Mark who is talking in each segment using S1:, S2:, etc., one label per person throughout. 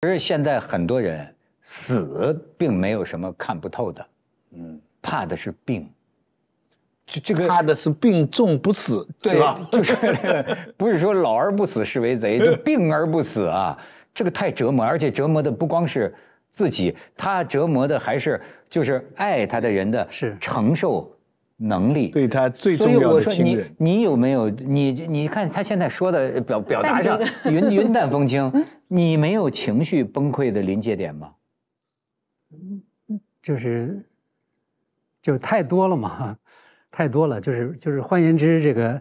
S1: 其实现在很多人死并没有什么看不透的，嗯，怕的是病，这这个怕的是病重不死，对吧？就是不是说老而不死是为贼，就病而不死啊，这个太折磨，而且折磨的不光是自己，他折磨的还是就是爱他的人的承受。能力对他最重要的亲人，你有没有？你你看他现在说的表表达上云 云淡风轻，你没有情绪崩溃的临界点吗？嗯，就是，
S2: 就是太多了嘛，太多了。就是就是换言之，这个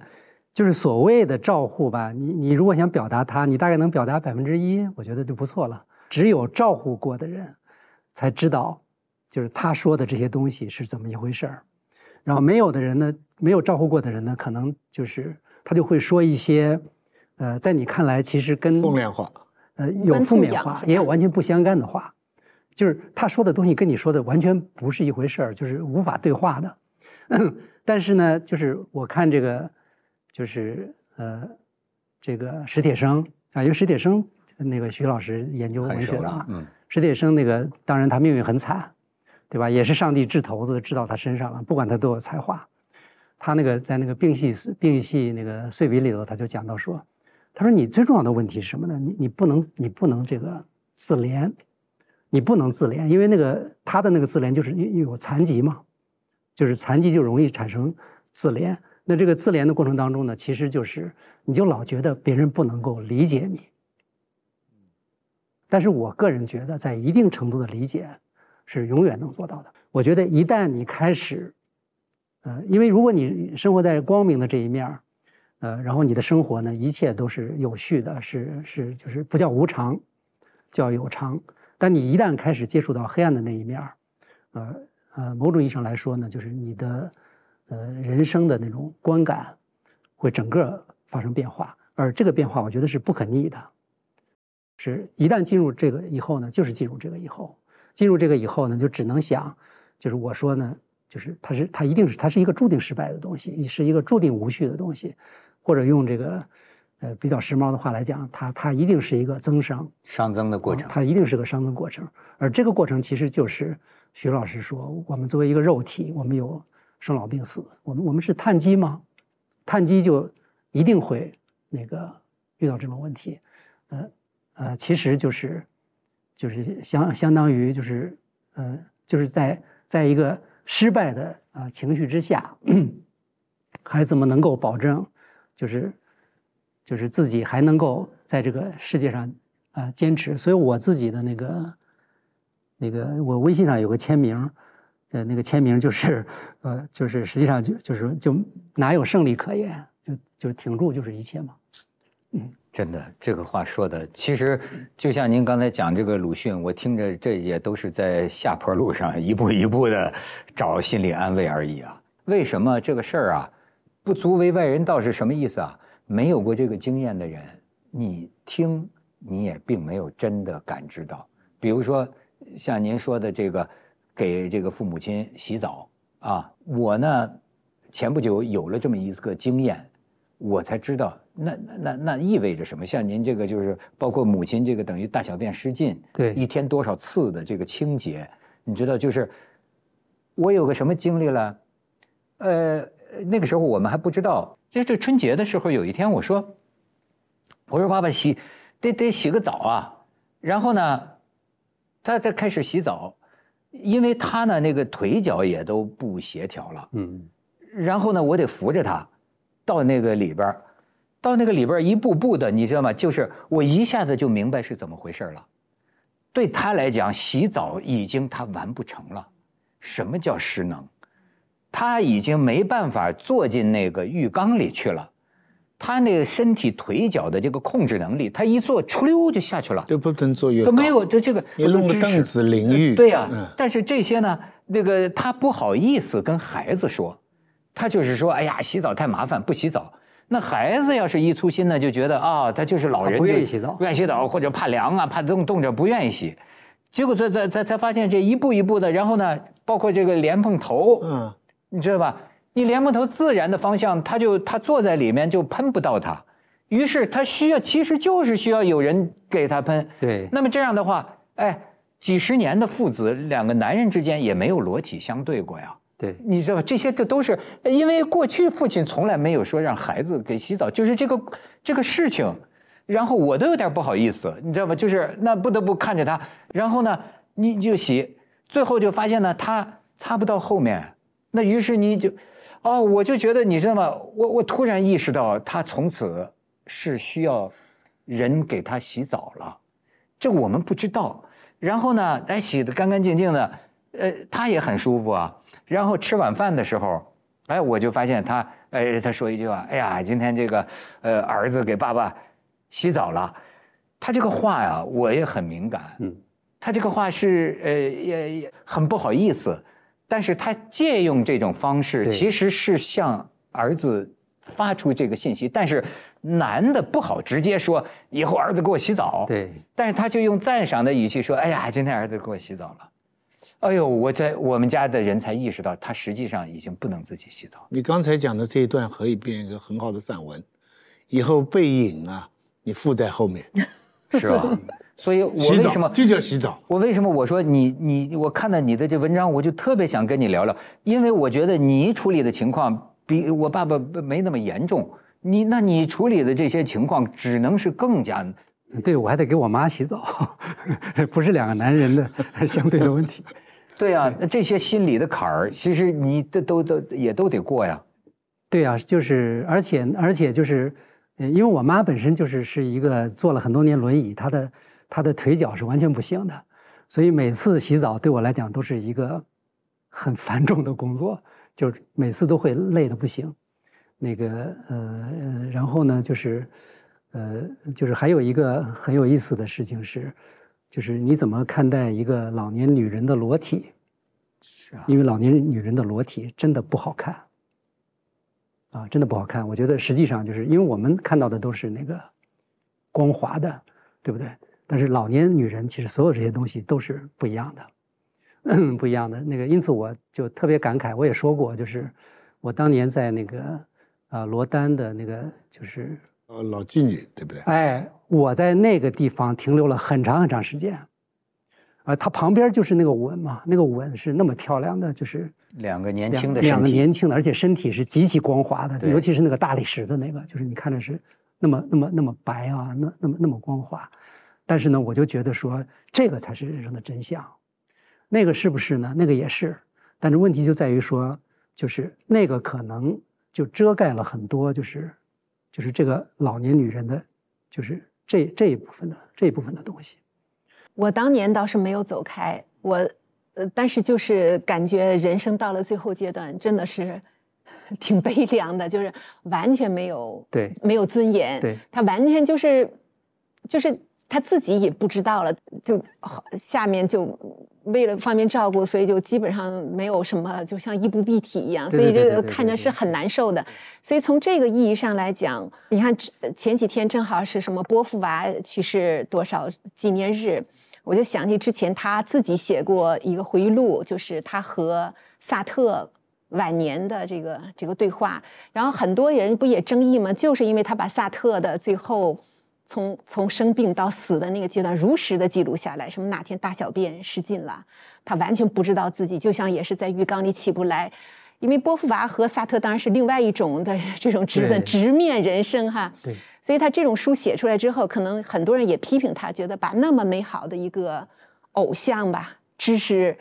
S2: 就是所谓的照护吧。你你如果想表达他，你大概能表达百分之一，我觉得就不错了。只有照护过的人，才知道，就是他说的这些东西是怎么一回事儿。然后没有的人呢，没有照顾过的人呢，可能就是他就会说一些，呃，在你看来其实跟负面化，呃，有负面化，也有完全不相干的话，就是他说的东西跟你说的完全不是一回事儿，就是无法对话的。但是呢，就是我看这个，就是呃，这个史铁生啊，因为史铁生那个徐老师研究文学的啊，嗯，史铁生那个当然他命运很惨。对吧？也是上帝掷骰子掷到他身上了，不管他多有才华，他那个在那个病系病系那个碎笔里头，他就讲到说：“他说你最重要的问题是什么呢？你你不能你不能这个自怜，你不能自怜，因为那个他的那个自怜就是因为有残疾嘛，就是残疾就容易产生自怜。那这个自怜的过程当中呢，其实就是你就老觉得别人不能够理解你。但是我个人觉得，在一定程度的理解。是永远能做到的。我觉得，一旦你开始，呃，因为如果你生活在光明的这一面呃，然后你的生活呢，一切都是有序的，是是，就是不叫无常，叫有常。但你一旦开始接触到黑暗的那一面呃呃，某种意义上来说呢，就是你的呃人生的那种观感会整个发生变化，而这个变化我觉得是不可逆的，是一旦进入这个以后呢，就是进入这个以后。进入这个以后呢，就只能想，就是我说呢，就是它是它一定是它是一个注定失败的东西，是一个注定无序的东西，或者用这个呃比较时髦的话来讲，它它一定是一个增伤
S1: 熵增的过程，
S2: 它一定是个熵增过程。而这个过程其实就是徐老师说，我们作为一个肉体，我们有生老病死，我们我们是碳基吗？碳基就一定会那个遇到这种问题，呃呃，其实就是。就是相相当于就是，呃，就是在在一个失败的啊情绪之下，还怎么能够保证，就是，就是自己还能够在这个世界上啊坚持？所以我自己的那个，那个我微信上有个签名，呃，那个签名就是，呃，就是实际上就就是就哪有胜利可言？就就挺住就是一切嘛。
S1: 嗯，真的，这个话说的，其实就像您刚才讲这个鲁迅，我听着这也都是在下坡路上一步一步的找心理安慰而已啊。为什么这个事儿啊，不足为外人道是什么意思啊？没有过这个经验的人，你听你也并没有真的感知到。比如说像您说的这个，给这个父母亲洗澡啊，我呢前不久有了这么一个经验，我才知道。那那那意味着什么？像您这个就是包括母亲这个等于大小便失禁，对，一天多少次的这个清洁，你知道就是，我有个什么经历了，呃，那个时候我们还不知道，就这春节的时候有一天我说，我说爸爸洗，得得洗个澡啊，然后呢，他他开始洗澡，因为他呢那个腿脚也都不协调了，嗯，然后呢我得扶着他，到那个里边。到那个里边一步步的，你知道吗？就是我一下子就明白是怎么回事了。对他来讲，洗澡已经他完不成了。什么叫失能？他已经没办法坐进那个浴缸里去了。他那个身体腿脚的这个控制能力，他一坐，出溜就下去了。都不能坐浴缸，都没有就这个。弄个凳子淋浴。对呀，但是这些呢，那个他不好意思跟孩子说，他就是说：“哎呀，洗澡太麻烦，不洗澡。”那孩子要是一粗心呢，就觉得啊，他就是老人不愿意洗澡，不愿意洗澡或者怕凉啊，怕冻冻着不愿意洗，结果才才才才发现这一步一步的，然后呢，包括这个莲蓬头，嗯，你知道吧？你莲蓬头自然的方向，他就他坐在里面就喷不到他，于是他需要，其实就是需要有人给他喷。对。那么这样的话，哎，几十年的父子两个男人之间也没有裸体相对过呀。对，你知道吧？这些这都是因为过去父亲从来没有说让孩子给洗澡，就是这个这个事情，然后我都有点不好意思，你知道吧？就是那不得不看着他，然后呢，你就洗，最后就发现呢，他擦不到后面，那于是你就，哦，我就觉得你知道吗？我我突然意识到，他从此是需要人给他洗澡了，这我们不知道。然后呢，哎，洗得干干净净的，呃，他也很舒服啊。然后吃晚饭的时候，哎，我就发现他，哎，他说一句话，哎呀，今天这个，呃，儿子给爸爸洗澡了。他这个话呀，我也很敏感。嗯。他这个话是，呃，也也很不好意思，但是他借用这种方式，其实是向儿子发出这个信息。但是男的不好直接说，以后儿子给我洗澡。对。但是他就用赞赏的语气说，哎呀，今天儿子给我洗澡了。哎呦，我在我们家的人才意识到，他实际上已经不能自己洗澡。你刚才讲的这一段可以编一个很好的散文。以后背影啊，你附在后面，是吧？所以，我为什么就叫洗澡。我为什么我说你你我看到你的这文章，我就特别想跟你聊聊，因为我觉得你处理的情况比我爸爸没那么严重。你那你处理的这些情况，只能是更加……对我还得给我妈洗澡，
S2: 不是两个男人的相对的问题。
S1: 对呀，那这些心理的坎儿，其实你都都都也都得过呀。
S2: 对呀，就是，而且而且就是，因为我妈本身就是是一个坐了很多年轮椅，她的她的腿脚是完全不行的，所以每次洗澡对我来讲都是一个很繁重的工作，就是每次都会累得不行。那个呃，然后呢，就是呃，就是还有一个很有意思的事情是。就是你怎么看待一个老年女人的裸体？是啊，因为老年女人的裸体真的不好看，啊，真的不好看。我觉得实际上就是因为我们看到的都是那个光滑的，对不对？但是老年女人其实所有这些东西都是不一样的，不一样的那个。因此我就特别感慨，我也说过，就是我当年在那个啊罗丹的那个就是。呃，老妓女对不对？哎，我在那个地方停留了很长很长时间，啊，它旁边就是那个吻嘛，那个吻是那么漂亮的，就是
S1: 两个年轻的，两个年
S2: 轻的，而且身体是极其光滑的，尤其是那个大理石的那个，就是你看着是那么那么那么白啊，那那么那么光滑，但是呢，我就觉得说这个才是人生的真相，那个是不是呢？那个也是，但是问题就在于说，就是那个可能就遮盖了很多，就是。就是这个老年女人的，就是这这一部分的这一部分的东西。我
S3: 当年倒是没有走开，我，呃，但是就是感觉人生到了最后阶段，真的是 挺悲凉的，就是完全没有对，没有尊严，对，他完全就是，就是。他自己也不知道了，就下面就为了方便照顾，所以就基本上没有什么，就像衣不蔽体一样，所以就看着是很难受的。所以从这个意义上来讲，你看前几天正好是什么波伏娃去世多少纪念日，我就想起之前他自己写过一个回忆录，就是他和萨特晚年的这个这个对话。然后很多人不也争议吗？就是因为他把萨特的最后。从从生病到死的那个阶段，如实的记录下来，什么哪天大小便失禁了，他完全不知道自己，就像也是在浴缸里起不来。因为波伏娃和萨特当然是另外一种的这种直问直面人生哈，对，所以他这种书写出来之后，可能很多人也批评他，觉得把那么美好的一个偶像吧，知识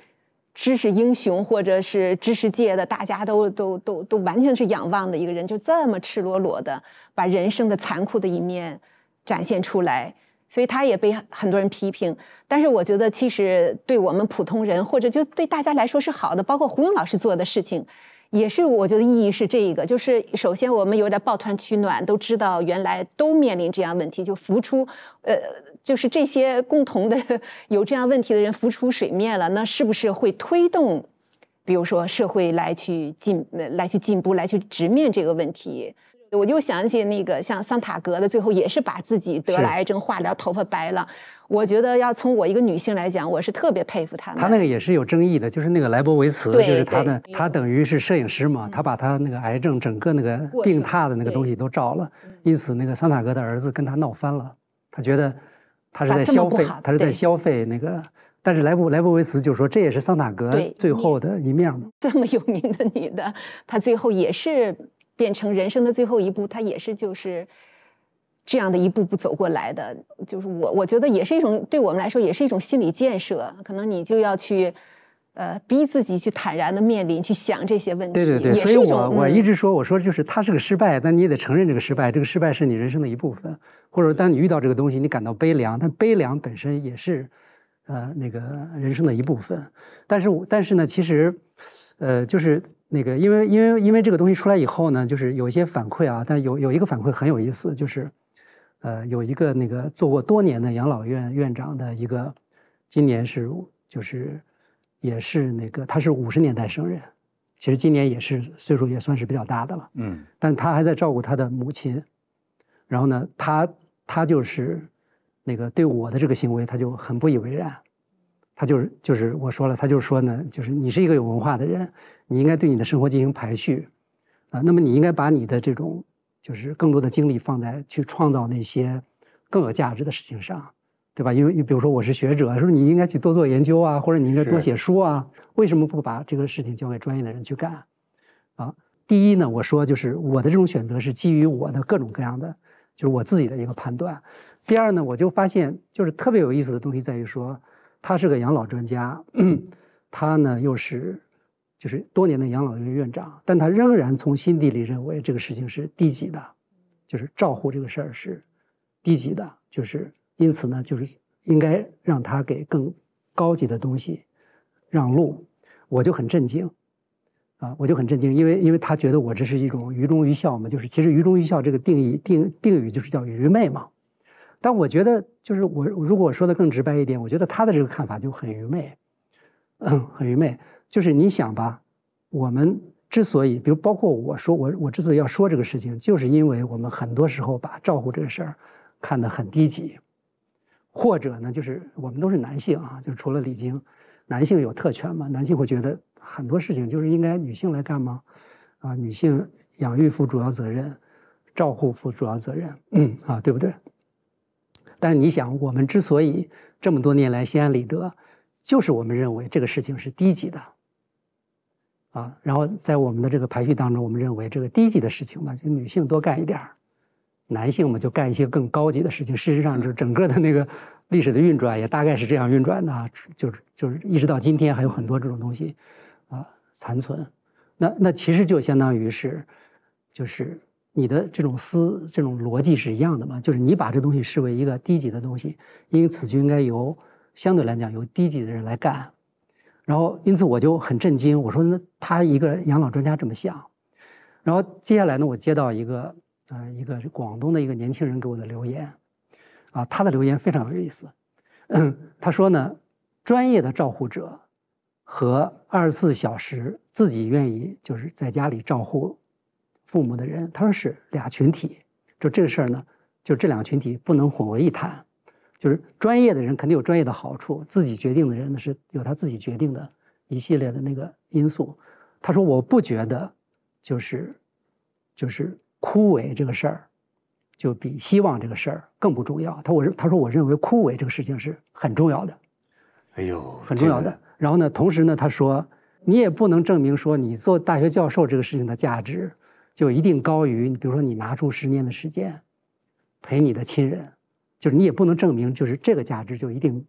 S3: 知识英雄或者是知识界的大家都都都都完全是仰望的一个人，就这么赤裸裸的把人生的残酷的一面。展现出来，所以他也被很多人批评。但是我觉得，其实对我们普通人，或者就对大家来说是好的。包括胡勇老师做的事情，也是我觉得意义是这一个。就是首先，我们有点抱团取暖，都知道原来都面临这样问题，就浮出，呃，就是这些共同的有这样问题的人浮出水面了。那是不是会推动，比如说社会来去进、来去进步、来去直面这个问题？我就想起那个像桑塔格的，最后也是把自己得了癌症化疗，头发白了。我觉得要从我一个女性来讲，我是特别佩服她。的。她
S2: 那个也是有争议的，就是那个莱博维茨，就是她的，她等于是摄影师嘛，她把她那个癌症整个那个病榻的那个东西都照了。因此，那个桑塔格的儿子跟她闹翻了，他觉得他是在消费，他是在消费那个。但是莱布莱博维茨就说，这也是桑塔格最后的一面嘛。
S3: 这么有名的女的，她最后也是。变成人生的最后一步，它也是就是这样的一步步走过来的，就是我我觉得也是一种对我们来说也是一种心理建设，可能你就要去，呃，逼自己去坦然的面临，去想这些问题。对对对，所以我我一
S2: 直说，我说就是他是个失败，但你也得承认这个失败，这个失败是你人生的一部分。或者说，当你遇到这个东西，你感到悲凉，但悲凉本身也是，呃，那个人生的一部分。但是但是呢，其实，呃，就是。那个，因为因为因为这个东西出来以后呢，就是有一些反馈啊，但有有一个反馈很有意思，就是，呃，有一个那个做过多年的养老院院长的一个，今年是就是，也是那个他是五十年代生人，其实今年也是岁数也算是比较大的了，嗯，但他还在照顾他的母亲，然后呢，他他就是，那个对我的这个行为他就很不以为然。他就是就是我说了，他就是说呢，就是你是一个有文化的人，你应该对你的生活进行排序，啊，那么你应该把你的这种就是更多的精力放在去创造那些更有价值的事情上，对吧？因为比如说我是学者，说你应该去多做研究啊，或者你应该多写书啊，为什么不把这个事情交给专业的人去干？啊，第一呢，我说就是我的这种选择是基于我的各种各样的就是我自己的一个判断。第二呢，我就发现就是特别有意思的东西在于说。他是个养老专家，他呢又是就是多年的养老院院长，但他仍然从心底里认为这个事情是低级的，就是照护这个事儿是低级的，就是因此呢就是应该让他给更高级的东西让路，我就很震惊，啊，我就很震惊，因为因为他觉得我这是一种愚忠愚孝嘛，就是其实愚忠愚孝这个定义定定语就是叫愚昧嘛。但我觉得，就是我如果我说的更直白一点，我觉得他的这个看法就很愚昧，嗯，很愚昧。就是你想吧，我们之所以，比如包括我说我我之所以要说这个事情，就是因为我们很多时候把照顾这个事儿看得很低级，或者呢，就是我们都是男性啊，就是除了礼金，男性有特权嘛，男性会觉得很多事情就是应该女性来干吗？啊，女性养育负主要责任，照顾负主要责任，嗯啊，对不对？但是你想，我们之所以这么多年来心安理得，就是我们认为这个事情是低级的，啊，然后在我们的这个排序当中，我们认为这个低级的事情嘛，就女性多干一点儿，男性嘛就干一些更高级的事情。事实上，是整个的那个历史的运转也大概是这样运转的，就是就是一直到今天还有很多这种东西，啊，残存。那那其实就相当于是，就是。你的这种思这种逻辑是一样的嘛，就是你把这东西视为一个低级的东西，因此就应该由相对来讲由低级的人来干。然后，因此我就很震惊，我说那他一个养老专家这么想。然后接下来呢，我接到一个呃一个广东的一个年轻人给我的留言，啊，他的留言非常有意思，他说呢，专业的照护者和二十四小时自己愿意就是在家里照护。父母的人，他说是俩群体，就这个事儿呢，就这两个群体不能混为一谈，就是专业的人肯定有专业的好处，自己决定的人呢是有他自己决定的一系列的那个因素。他说我不觉得，就是，就是枯萎这个事儿，就比希望这个事儿更不重要。他我他说我认为枯萎这个事情是很重要的，
S1: 哎呦，很重要的。
S2: 然后呢，同时呢，他说你也不能证明说你做大学教授这个事情的价值。就一定高于，比如说你拿出十年的时间陪你的亲人，就是你也不能证明，就是这个价值就一定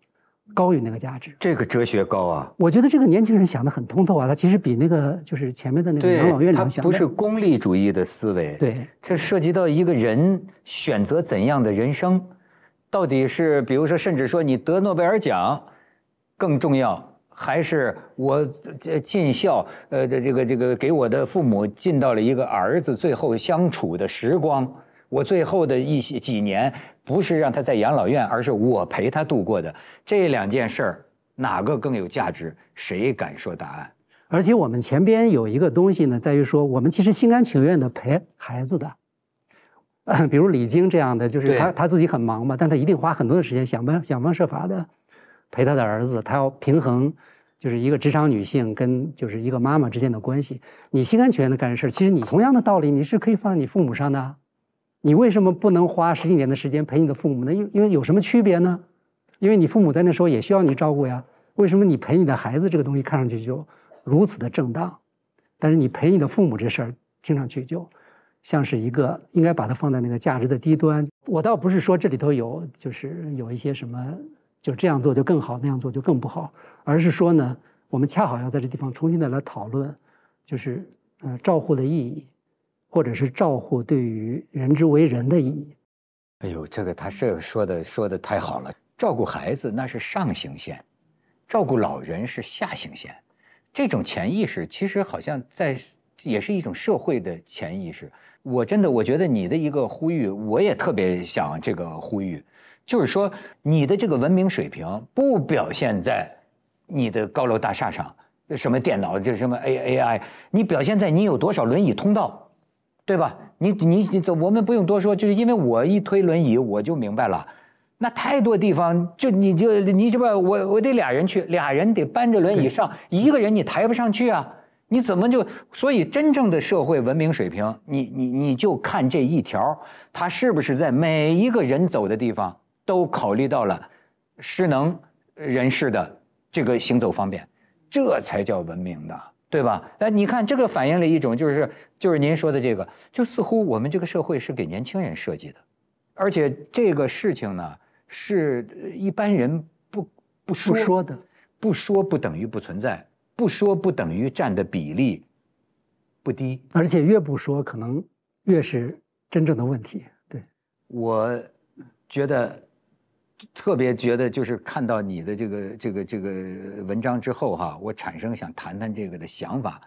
S2: 高于那个价值。
S1: 这个哲学高啊！
S2: 我觉得这个年轻人想的很通透啊，他其实比那个就是前面的那个养老院长想的不是
S1: 功利主义的思维。对，这涉及到一个人选择怎样的人生，到底是比如说，甚至说你得诺贝尔奖更重要。还是我这尽孝，呃，这这个这个给我的父母尽到了一个儿子最后相处的时光。我最后的一些几年，不是让他在养老院，而是我陪他度过的。这两件事儿，哪个更有价值？谁敢说答案？
S2: 而且我们前边有一个东西呢，在于说，我们其实心甘情愿的陪孩子的，比如李菁这样的，就是他他自己很忙嘛，但他一定花很多的时间，想方想方设法的。陪他的儿子，他要平衡，就是一个职场女性跟就是一个妈妈之间的关系。你心甘情愿的干这事儿，其实你同样的道理，你是可以放在你父母上的。你为什么不能花十几年的时间陪你的父母呢？因因为有什么区别呢？因为你父母在那时候也需要你照顾呀。为什么你陪你的孩子这个东西看上去就如此的正当，但是你陪你的父母这事儿听上去就像是一个应该把它放在那个价值的低端。我倒不是说这里头有就是有一些什么。就这样做就更好，那样做就更不好，而是说呢，我们恰好要在这地方重新的来讨论，就是呃，照护的意义，或者是照护对于人之为人的意义。
S1: 哎呦，这个他是说的说的太好了，照顾孩子那是上行线，照顾老人是下行线，这种潜意识其实好像在也是一种社会的潜意识。我真的我觉得你的一个呼吁，我也特别想这个呼吁。就是说，你的这个文明水平不表现在你的高楼大厦上，什么电脑，这什么 A A I，你表现在你有多少轮椅通道，对吧？你你你，我们不用多说，就是因为我一推轮椅，我就明白了。那太多地方，就你就你这不，我我得俩人去，俩人得搬着轮椅上，一个人你抬不上去啊？你怎么就？所以真正的社会文明水平，你你你就看这一条，它是不是在每一个人走的地方？都考虑到了失能人士的这个行走方便，这才叫文明的，对吧？哎，你看这个反映了一种，就是就是您说的这个，就似乎我们这个社会是给年轻人设计的，而且这个事情呢，是一般人不不说的，不说不等于不存在，不说不等于占的比例
S2: 不低，而且越不说可能越是真正的问题。对
S1: 我觉得。特别觉得就是看到你的这个这个这个文章之后哈，我产生想谈谈这个的想法。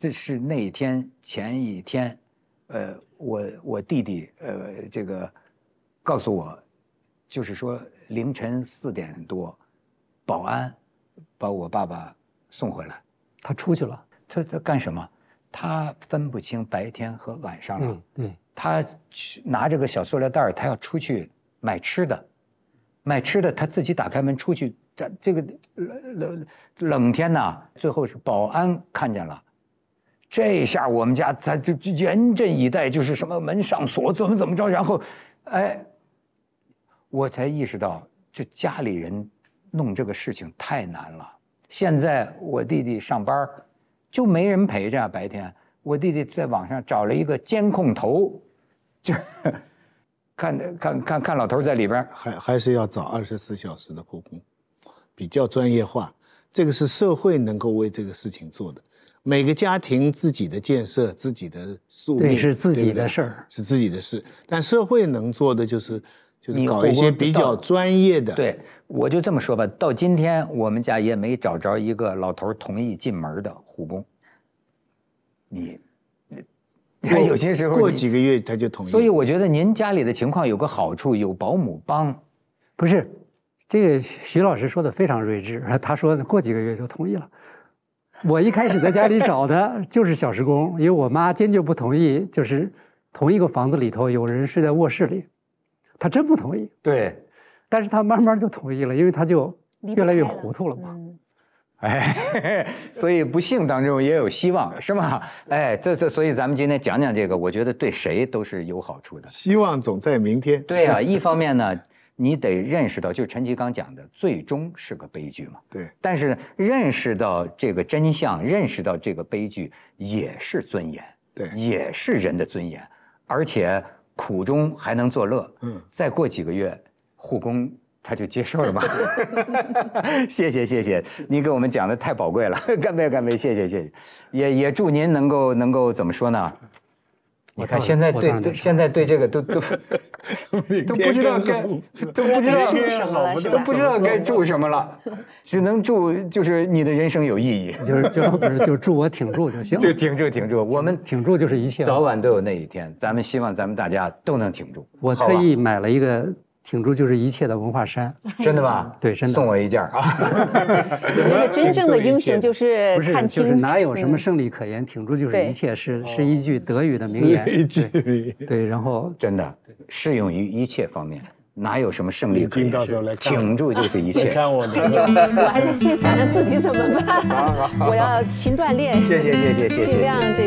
S1: 这是那一天前一天，呃，我我弟弟呃，这个告诉我，就是说凌晨四点多，保安把我爸爸送回来，他出去了，他他干什么？他分不清白天和晚上了。嗯，对，他拿着个小塑料袋他要出去买吃的。买吃的，他自己打开门出去。这这个冷冷冷天呐，最后是保安看见了，这下我们家咱就严阵以待，就是什么门上锁，怎么怎么着。然后，哎，我才意识到这家里人弄这个事情太难了。现在我弟弟上班就没人陪着啊，白天我弟弟在网上找了一个监控头，就。看看看看老头在里边，还还是要找二十四小时的护工，比较专业化。这个是社会能够为这个事情做的，每个家庭自己的建设、自己的宿命，对，是自己的事儿，是自己的事。但社会能做的就是就是搞一些比较专业的。对，我就这么说吧。到今天我们家也没找着一个老头同意进门的护工。你。有些时候过几个月他就同意，所以我觉得您家里的情况
S2: 有个好处，有保姆帮。不是，这个徐老师说的非常睿智，他说过几个月就同意了。我一开始在家里找的就是小时工，因为我妈坚决不同意，就是同一个房子里头有人睡在卧室里，她真不同意。对，但是她慢慢就同意了，因为她就越来越
S1: 糊涂了嘛。哎，所以不幸当中也有希望，是吗？哎，这这，所以咱们今天讲讲这个，我觉得对谁都是有好处的。希望总在明天。对啊，一方面呢，你得认识到，就是陈吉刚讲的，最终是个悲剧嘛。对。但是认识到这个真相，认识到这个悲剧，也是尊严。对。也是人的尊严，而且苦中还能作乐。嗯。再过几个月，护工。他就接受了吧，谢谢谢谢，您给我们讲的太宝贵了，干杯干杯，谢谢谢谢，也也祝您能够能够怎么说呢？你看现在对对现在对这个都都都不知道该都不知道什么了，都不知道该祝什么了，只能祝就是你的人生有意义，就是就不是就祝我挺住就行，就挺住挺住，我们挺住就是一切，早晚都有那一天，咱们希望咱们大家都能挺住。我特意
S2: 买了一个。挺住就是一切的文化衫，真的吧？对，真的送我一件啊！哈 哈真正的英雄
S3: 就是看清，哪有什么
S2: 胜利可言，挺住就是一切，是是一句德语的名言。对，然后真的适用
S1: 于一切方面，哪有什么胜利可言？挺住就是一切。看我我还在先想着自己怎么办。我要勤锻炼，谢谢谢谢谢谢。尽量这个。